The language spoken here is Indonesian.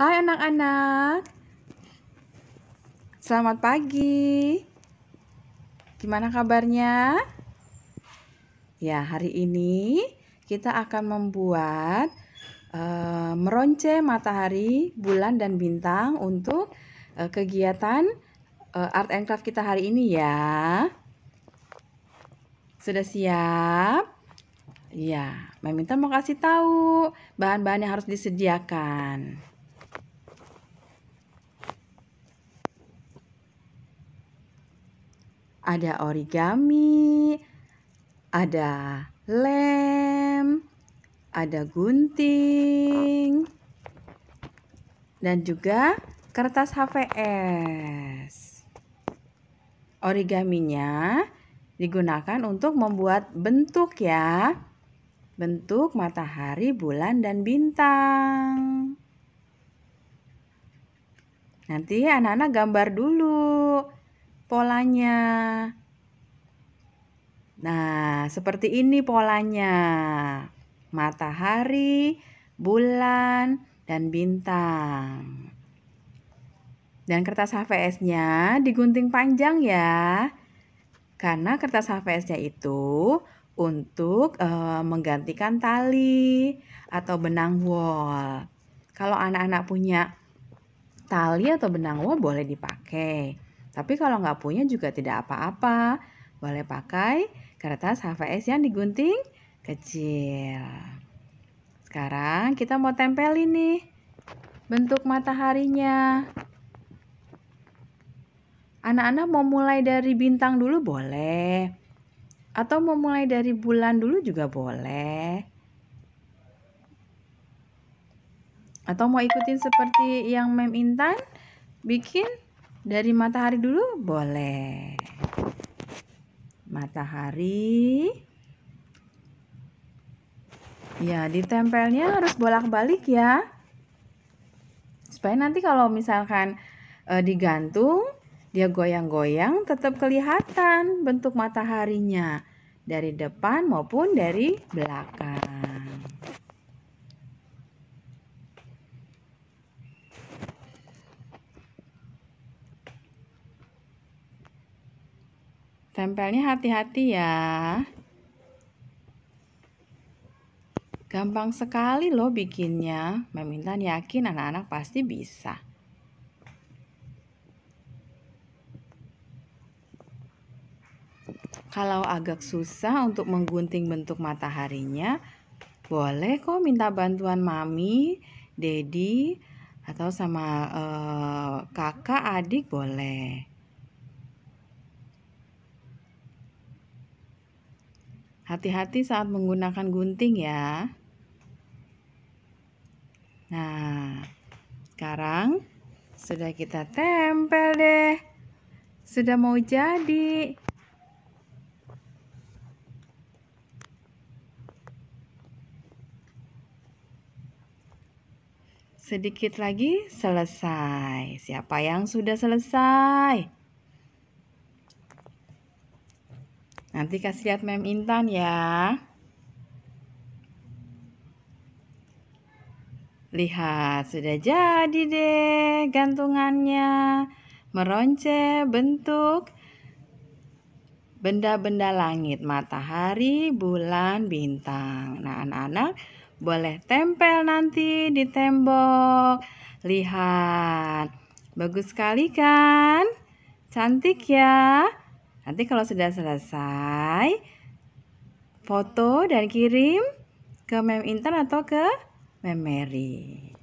Hai anak-anak. Selamat pagi. Gimana kabarnya? Ya, hari ini kita akan membuat uh, meronce matahari, bulan dan bintang untuk uh, kegiatan uh, art and craft kita hari ini ya. Sudah siap? Ya, meminta mau kasih tahu bahan-bahan yang harus disediakan. ada origami, ada lem, ada gunting, dan juga kertas HVS. Origaminya digunakan untuk membuat bentuk ya. Bentuk matahari, bulan, dan bintang. Nanti anak-anak gambar dulu polanya. Nah, seperti ini polanya. Matahari, bulan, dan bintang. Dan kertas HVS-nya digunting panjang ya. Karena kertas HVS-nya itu untuk e, menggantikan tali atau benang wol. Kalau anak-anak punya tali atau benang wol boleh dipakai. Tapi kalau nggak punya juga tidak apa-apa. Boleh pakai kertas HVS yang digunting kecil. Sekarang kita mau tempel ini bentuk mataharinya. Anak-anak mau mulai dari bintang dulu boleh. Atau mau mulai dari bulan dulu juga boleh. Atau mau ikutin seperti yang Mem Intan bikin dari matahari dulu boleh. Matahari. Ya, ditempelnya harus bolak-balik ya. Supaya nanti kalau misalkan e, digantung, dia goyang-goyang tetap kelihatan bentuk mataharinya dari depan maupun dari belakang. Tempelnya hati-hati ya. Gampang sekali loh bikinnya. Meminta yakin anak-anak pasti bisa. Kalau agak susah untuk menggunting bentuk mataharinya, boleh kok minta bantuan mami, dedi, atau sama uh, kakak, adik boleh. Hati-hati saat menggunakan gunting ya. Nah, sekarang sudah kita tempel deh. Sudah mau jadi. Sedikit lagi selesai. Siapa yang sudah selesai? Nanti kasih lihat Mem Intan ya. Lihat, sudah jadi deh gantungannya. Meronce bentuk benda-benda langit, matahari, bulan, bintang. Nah, anak-anak boleh tempel nanti di tembok. Lihat, bagus sekali kan? Cantik ya? Nanti kalau sudah selesai, foto dan kirim ke Mem Intan atau ke Mem Mary.